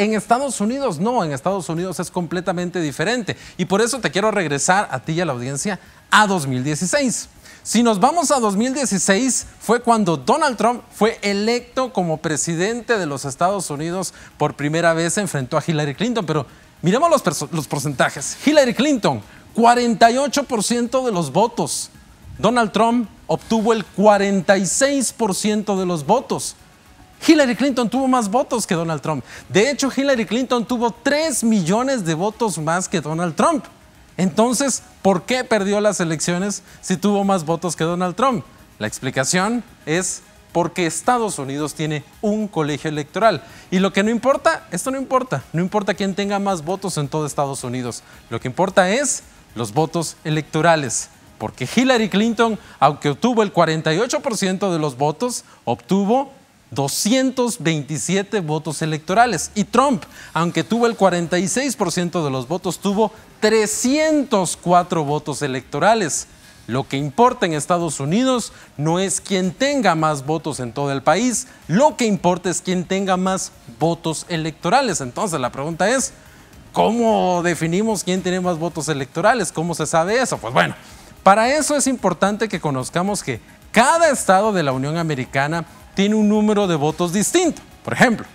En Estados Unidos no, en Estados Unidos es completamente diferente. Y por eso te quiero regresar a ti y a la audiencia a 2016. Si nos vamos a 2016, fue cuando Donald Trump fue electo como presidente de los Estados Unidos por primera vez, enfrentó a Hillary Clinton, pero miremos los, los porcentajes. Hillary Clinton, 48% de los votos. Donald Trump obtuvo el 46% de los votos. Hillary Clinton tuvo más votos que Donald Trump. De hecho, Hillary Clinton tuvo 3 millones de votos más que Donald Trump. Entonces, ¿por qué perdió las elecciones si tuvo más votos que Donald Trump? La explicación es porque Estados Unidos tiene un colegio electoral. Y lo que no importa, esto no importa, no importa quién tenga más votos en todo Estados Unidos. Lo que importa es los votos electorales. Porque Hillary Clinton, aunque obtuvo el 48% de los votos, obtuvo 227 votos electorales. Y Trump, aunque tuvo el 46% de los votos, tuvo 304 votos electorales. Lo que importa en Estados Unidos no es quien tenga más votos en todo el país, lo que importa es quien tenga más votos electorales. Entonces la pregunta es, ¿cómo definimos quién tiene más votos electorales? ¿Cómo se sabe eso? Pues bueno, para eso es importante que conozcamos que cada estado de la Unión Americana tiene un número de votos distinto. Por ejemplo,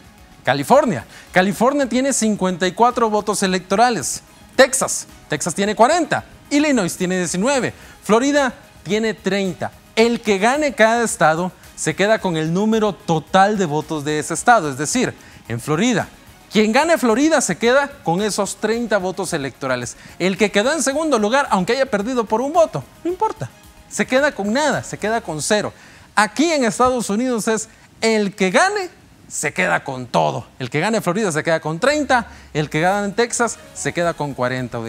California. California tiene 54 votos electorales. Texas. Texas tiene 40. Illinois tiene 19. Florida tiene 30. El que gane cada estado se queda con el número total de votos de ese estado. Es decir, en Florida, quien gane Florida se queda con esos 30 votos electorales. El que quedó en segundo lugar, aunque haya perdido por un voto, no importa. Se queda con nada, se queda con cero. Aquí en Estados Unidos es el que gane se queda con todo. El que gane Florida se queda con 30, el que gane en Texas se queda con 40,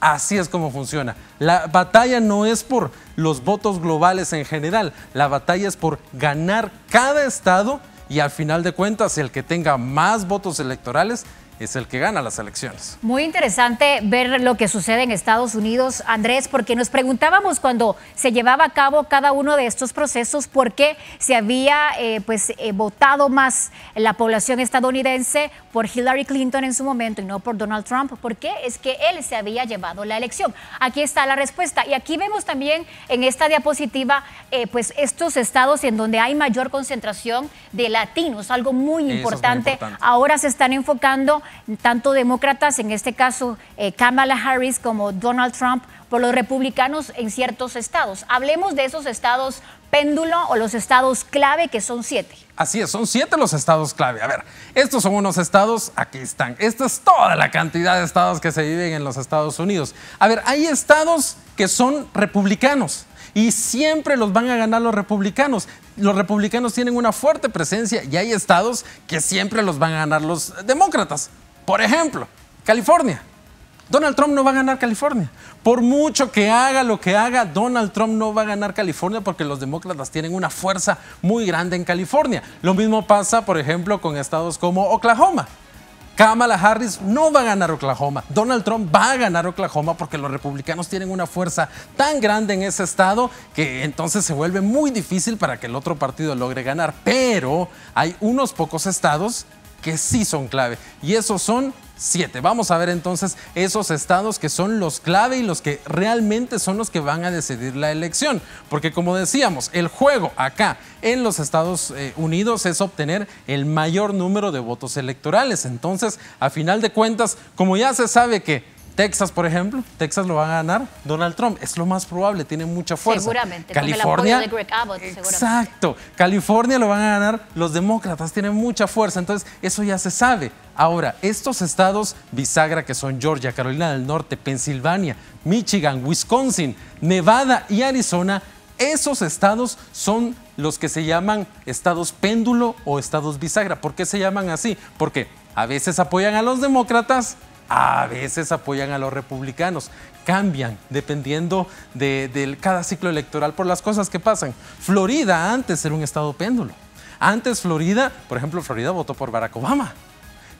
Así es como funciona. La batalla no es por los votos globales en general, la batalla es por ganar cada estado y al final de cuentas el que tenga más votos electorales es el que gana las elecciones. Muy interesante ver lo que sucede en Estados Unidos, Andrés, porque nos preguntábamos cuando se llevaba a cabo cada uno de estos procesos por qué se había eh, pues, eh, votado más la población estadounidense por Hillary Clinton en su momento y no por Donald Trump. ¿Por qué? Es que él se había llevado la elección. Aquí está la respuesta. Y aquí vemos también en esta diapositiva eh, pues estos estados en donde hay mayor concentración de latinos, algo muy importante. Ahora se están enfocando tanto demócratas, en este caso eh, Kamala Harris como Donald Trump, por los republicanos en ciertos estados. Hablemos de esos estados péndulo o los estados clave, que son siete. Así es, son siete los estados clave. A ver, estos son unos estados, aquí están. Esta es toda la cantidad de estados que se viven en los Estados Unidos. A ver, hay estados que son republicanos y siempre los van a ganar los republicanos. Los republicanos tienen una fuerte presencia y hay estados que siempre los van a ganar los demócratas. Por ejemplo, California. Donald Trump no va a ganar California. Por mucho que haga lo que haga, Donald Trump no va a ganar California porque los demócratas tienen una fuerza muy grande en California. Lo mismo pasa, por ejemplo, con estados como Oklahoma. Kamala Harris no va a ganar Oklahoma. Donald Trump va a ganar Oklahoma porque los republicanos tienen una fuerza tan grande en ese estado que entonces se vuelve muy difícil para que el otro partido logre ganar. Pero hay unos pocos estados que sí son clave. Y esos son siete. Vamos a ver entonces esos estados que son los clave y los que realmente son los que van a decidir la elección. Porque como decíamos, el juego acá en los Estados eh, Unidos es obtener el mayor número de votos electorales. Entonces, a final de cuentas, como ya se sabe que Texas, por ejemplo, Texas lo van a ganar Donald Trump. Es lo más probable, tiene mucha fuerza. Seguramente, California, Exacto. California lo van a ganar los demócratas, tienen mucha fuerza. Entonces, eso ya se sabe. Ahora, estos estados bisagra que son Georgia, Carolina del Norte, Pensilvania, Michigan, Wisconsin, Nevada y Arizona, esos estados son los que se llaman estados péndulo o estados bisagra. ¿Por qué se llaman así? Porque a veces apoyan a los demócratas a veces apoyan a los republicanos. Cambian dependiendo de, cada ciclo electoral por las cosas que pasan. Florida antes era un estado péndulo. Antes Florida, por ejemplo, Florida votó por Barack Obama.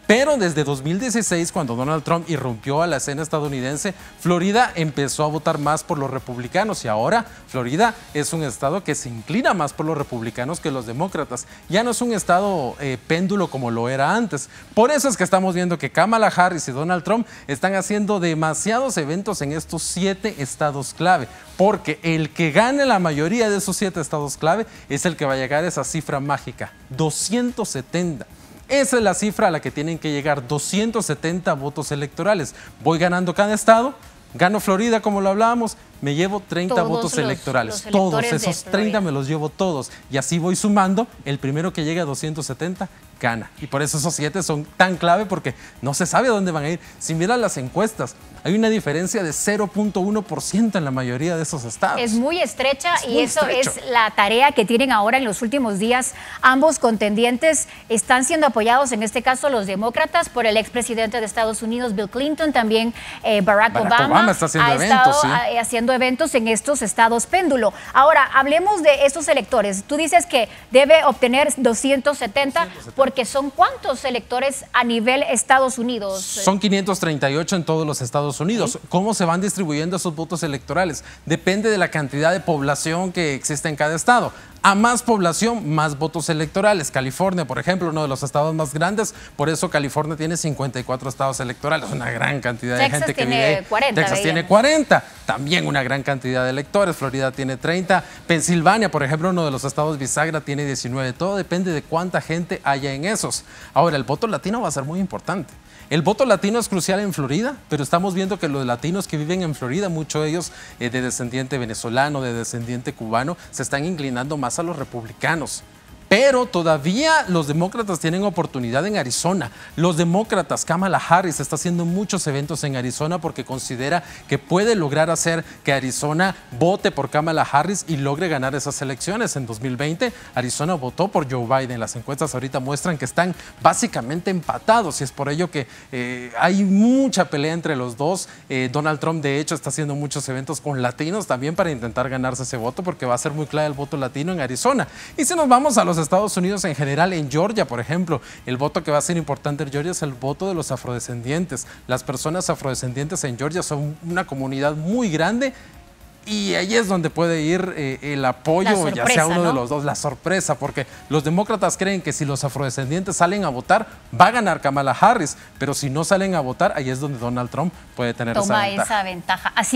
Pero desde 2016, cuando Donald Trump irrumpió a la escena estadounidense, Florida empezó a votar más por los republicanos y ahora Florida es un estado que se inclina más por los republicanos que los demócratas. Ya no es un estado eh, péndulo como lo era antes. Por eso es que estamos viendo que Kamala Harris y Donald Trump están haciendo demasiados eventos en estos siete estados clave, porque el que gane la mayoría de esos siete estados clave es el que va a llegar a esa cifra mágica, 270. Esa es la cifra a la que tienen que llegar, 270 votos electorales. Voy ganando cada estado, gano Florida como lo hablábamos, me llevo 30 votos electorales. todos esos 30 me los llevo todos. Y así voy sumando, el primero que llegue a 270 gana. Y por eso esos siete son tan clave porque no se sabe a dónde van a ir. Si miran las encuestas, hay una diferencia de 0.1% en la mayoría de esos estados. Es muy estrecha y eso es la tarea que tienen ahora en los últimos días. Ambos contendientes están siendo apoyados, en este caso los demócratas, por el expresidente de Estados Unidos, Bill Clinton, también eh, Barack, Obama. está haciendo eventos, eh, haciendo eventos en estos estados péndulo. Ahora, hablemos de estos electores. Tú dices que debe obtener 270, 270. porque son cuántos electores a nivel Estados Unidos? Son 538 en todos los estados Unidos. ¿Cómo se van distribuyendo esos votos electorales? Depende de la cantidad de población que existe en cada estado. A más población, más votos electorales. California, por ejemplo, uno de los estados más grandes, por eso California tiene 54 estados electorales, una gran cantidad de gente que vive. Ahí. 40, Texas tiene 40, también una gran cantidad de electores. Florida tiene 30, Pensilvania, por ejemplo, uno de los estados bisagra tiene 19. Todo depende de cuánta gente haya en esos. Ahora, el voto latino va a ser muy importante. El voto latino es crucial en Florida, pero estamos viendo que los latinos que viven en Florida, muchos de ellos eh, de descendiente venezolano, de descendiente cubano, se están inclinando más a los republicanos. Pero todavía los demócratas tienen oportunidad en Arizona. Los demócratas, Kamala Harris está haciendo muchos eventos en Arizona porque considera que puede lograr hacer que Arizona vote por Kamala Harris y logre ganar esas elecciones. En 2020, Arizona votó por Joe Biden. Las encuestas ahorita muestran que están básicamente empatados y es por ello que eh, hay mucha pelea entre los dos. Eh, Donald Trump, de hecho, está haciendo muchos eventos con latinos también para intentar ganarse ese voto porque va a ser muy clave el voto latino en Arizona. Y si nos vamos a los Estados Unidos en general, en Georgia, por ejemplo, el voto que va a ser importante en Georgia es el voto de los afrodescendientes. Las personas afrodescendientes en Georgia son una comunidad muy grande y ahí es donde puede ir eh, el apoyo, ya sea uno de los dos, la sorpresa, porque los demócratas creen que si los afrodescendientes salen a votar, va a ganar Kamala Harris, pero si no salen a votar, ahí es donde Donald Trump puede tener esa ventaja. Esa ventaja. Así